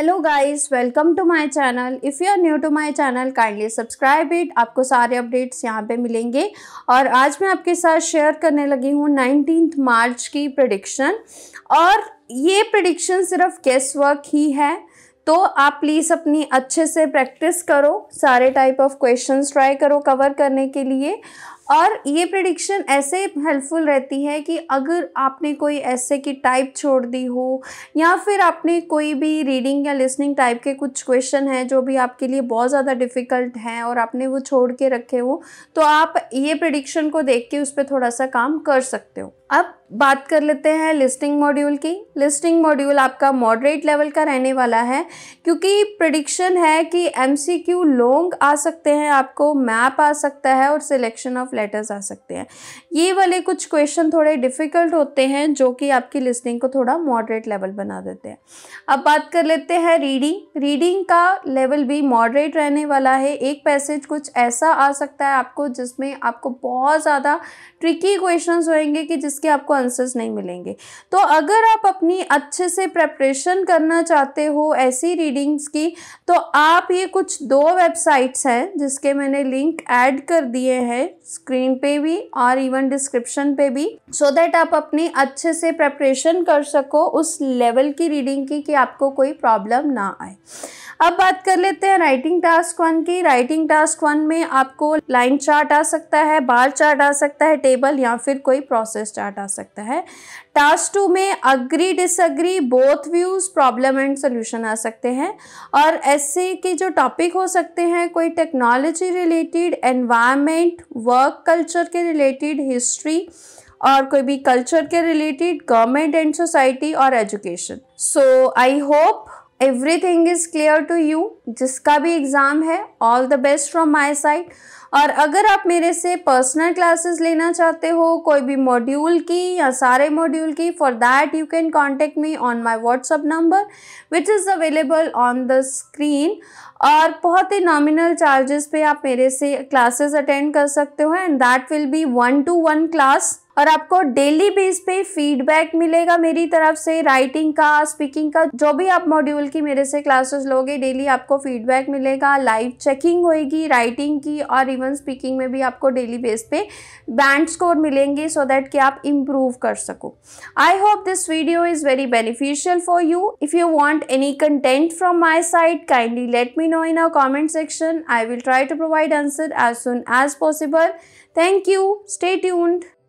hello guys welcome to my channel if you are new to my channel kindly subscribe it आपको सारे updates यहाँ पे मिलेंगे और आज मैं आपके साथ शेयर करने लगी हूँ नाइनटीन मार्च की प्रडिक्शन और ये प्रडिक्शन सिर्फ गेस वर्क ही है तो आप प्लीज़ अपनी अच्छे से प्रैक्टिस करो सारे टाइप ऑफ क्वेश्चंस ट्राई करो कवर करने के लिए और ये प्रडिक्शन ऐसे हेल्पफुल रहती है कि अगर आपने कोई ऐसे की टाइप छोड़ दी हो या फिर आपने कोई भी रीडिंग या लिसनिंग टाइप के कुछ क्वेश्चन हैं जो भी आपके लिए बहुत ज़्यादा डिफ़िकल्ट हैं और आपने वो छोड़ के रखे हो तो आप ये प्रडिक्शन को देख के उस पर थोड़ा सा काम कर सकते हो अब बात कर लेते हैं लिस्टिंग मॉड्यूल की लिस्टिंग मॉड्यूल आपका मॉडरेट लेवल का रहने वाला है क्योंकि प्रडिक्शन है कि एम लॉन्ग आ सकते हैं आपको मैप आ सकता है और सिलेक्शन ऑफ लेटर्स आ सकते हैं ये वाले कुछ क्वेश्चन थोड़े डिफ़िकल्ट होते हैं जो कि आपकी लिस्टिंग को थोड़ा मॉडरेट लेवल बना देते हैं अब बात कर लेते हैं रीडिंग रीडिंग का लेवल भी मॉडरेट रहने वाला है एक पैसेज कुछ ऐसा आ सकता है आपको जिसमें आपको बहुत ज़्यादा ट्रिकी क्वेश्चन होएंगे कि जिस इसके आपको आंसर्स नहीं मिलेंगे तो अगर आप अपनी अच्छे से प्रेपरेशन करना चाहते हो ऐसी रीडिंग्स की तो आप ये कुछ दो वेबसाइट्स हैं जिसके मैंने लिंक ऐड कर दिए हैं स्क्रीन पे भी और इवन डिस्क्रिप्शन पे भी सो so दैट आप अपनी अच्छे से प्रेपरेशन कर सको उस लेवल की रीडिंग की कि आपको कोई प्रॉब्लम ना आए अब बात कर लेते हैं राइटिंग टास्क वन की राइटिंग टास्क वन में आपको लाइन चार्ट आ सकता है बार चार्ट आ सकता है टेबल या फिर कोई प्रोसेस चार्ट आ सकता है टास्क टू में agree disagree both views problem and solution आ सकते हैं और ऐसे के जो टॉपिक हो सकते हैं कोई technology related environment work culture के रिलेटेड हिस्ट्री और कोई भी कल्चर के रिलेटेड गवर्नमेंट एंड सोसाइटी और education so I hope everything is clear to you जिसका भी एग्ज़ाम है all the best from my side और अगर आप मेरे से पर्सनल क्लासेस लेना चाहते हो कोई भी मॉड्यूल की या सारे मॉड्यूल की for that you can contact me on my WhatsApp number which is available on the screen और बहुत ही नॉमिनल चार्जेस पे आप मेरे से क्लासेस अटेंड कर सकते हो and that will be one to one class और आपको डेली बेस पे फीडबैक मिलेगा मेरी तरफ से राइटिंग का स्पीकिंग का जो भी आप मॉड्यूल की मेरे से क्लासेस लोगे डेली आपको फीडबैक मिलेगा लाइव चेकिंग होएगी राइटिंग की और इवन स्पीकिंग में भी आपको डेली बेस पे बैंड स्कोर मिलेंगे सो so दैट कि आप इम्प्रूव कर सको I hope this video is very beneficial for you if you want any content from my side kindly let me know in a comment section I will try to provide answer as soon as possible thank you stay tuned